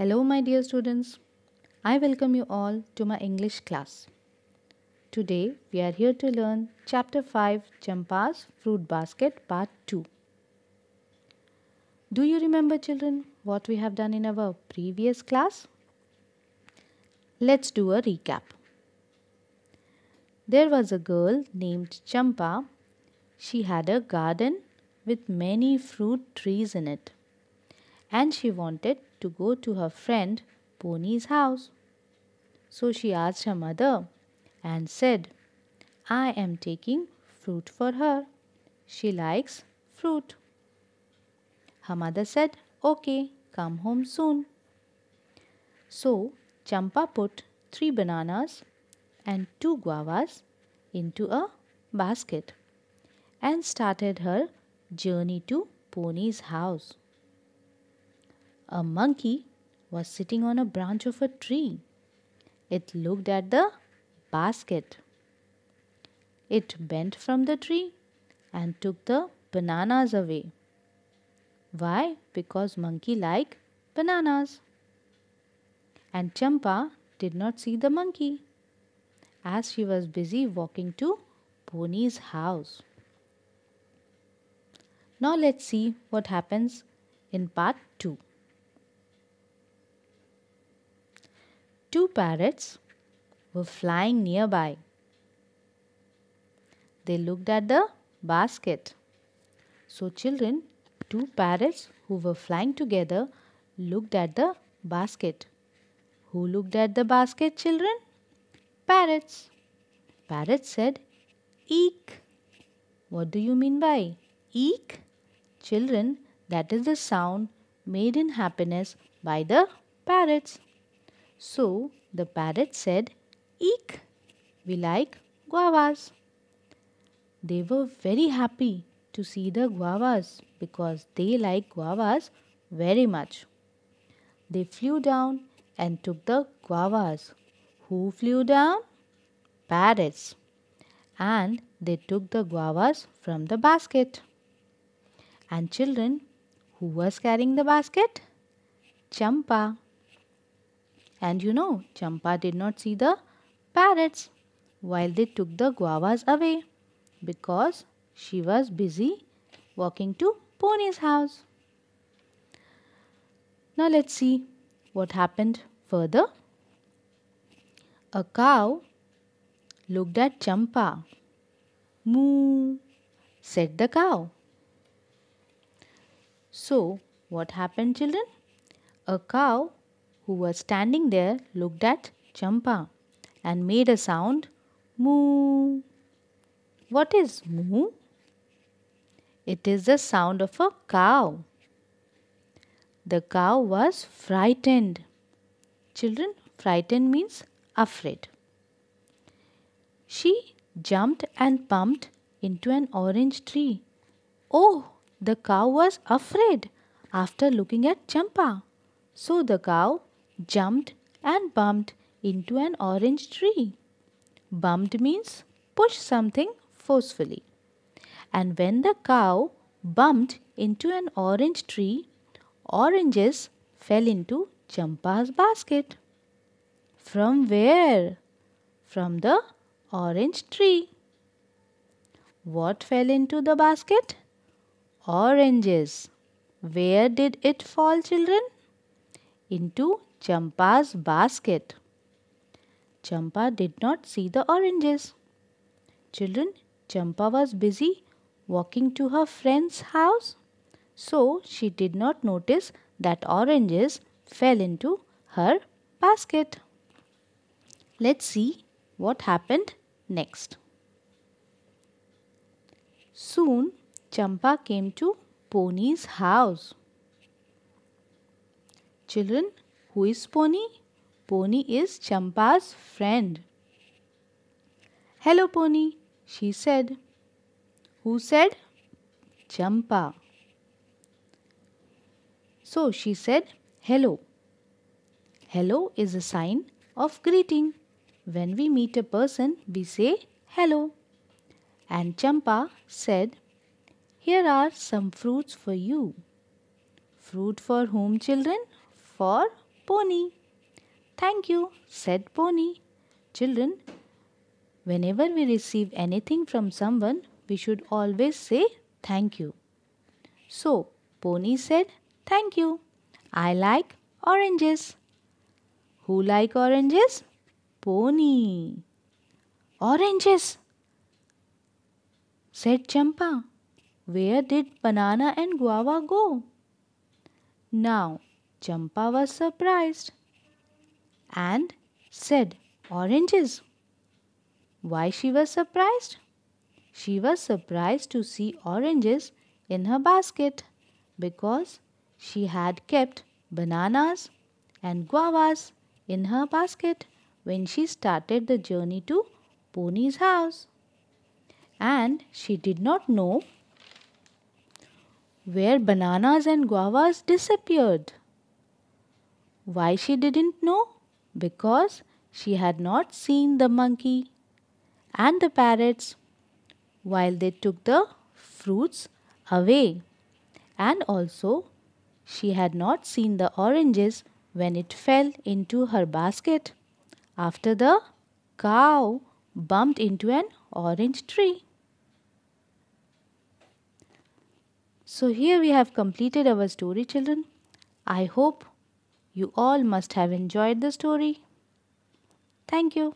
Hello, my dear students. I welcome you all to my English class. Today, we are here to learn Chapter 5 Champa's Fruit Basket Part 2. Do you remember, children, what we have done in our previous class? Let's do a recap. There was a girl named Champa. She had a garden with many fruit trees in it and she wanted to go to her friend Pony's house. So she asked her mother and said, I am taking fruit for her. She likes fruit. Her mother said, Okay, come home soon. So Champa put three bananas and two guavas into a basket and started her journey to Pony's house. A monkey was sitting on a branch of a tree. It looked at the basket. It bent from the tree and took the bananas away. Why? Because monkey like bananas. And Champa did not see the monkey as she was busy walking to Pony's house. Now let's see what happens in part 2. two parrots were flying nearby. They looked at the basket. So, children, two parrots who were flying together looked at the basket. Who looked at the basket, children? Parrots. Parrots said, Eek. What do you mean by eek? Children, that is the sound made in happiness by the parrots. So the parrot said, Eek! We like guavas. They were very happy to see the guavas because they like guavas very much. They flew down and took the guavas. Who flew down? Parrots. And they took the guavas from the basket. And children, who was carrying the basket? Champa. And you know, Champa did not see the parrots while they took the guavas away because she was busy walking to Pony's house. Now let's see what happened further. A cow looked at Champa. Moo, said the cow. So, what happened, children? A cow who was standing there, looked at Champa and made a sound moo. What is moo? It is the sound of a cow. The cow was frightened. Children, frightened means afraid. She jumped and bumped into an orange tree. Oh, the cow was afraid after looking at Champa. So the cow jumped and bumped into an orange tree. Bumped means push something forcefully. And when the cow bumped into an orange tree, oranges fell into Champa's basket. From where? From the orange tree. What fell into the basket? Oranges. Where did it fall, children? Into Champa's basket. Champa did not see the oranges. Children, Champa was busy walking to her friend's house. So she did not notice that oranges fell into her basket. Let's see what happened next. Soon, Champa came to Pony's house. Children, who is Pony? Pony is Champa's friend. Hello, Pony, she said. Who said? Champa. So she said, Hello. Hello is a sign of greeting. When we meet a person, we say hello. And Champa said, Here are some fruits for you. Fruit for whom, children? For Pony. Thank you, said Pony. Children, whenever we receive anything from someone, we should always say thank you. So, Pony said, Thank you. I like oranges. Who like oranges? Pony. Oranges, said Champa. Where did banana and guava go? Now, Champa was surprised and said, Oranges. Why she was surprised? She was surprised to see oranges in her basket because she had kept bananas and guavas in her basket when she started the journey to Pony's house. And she did not know where bananas and guavas disappeared. Why she didn't know? Because she had not seen the monkey and the parrots while they took the fruits away. And also, she had not seen the oranges when it fell into her basket after the cow bumped into an orange tree. So here we have completed our story children. I hope you all must have enjoyed the story. Thank you.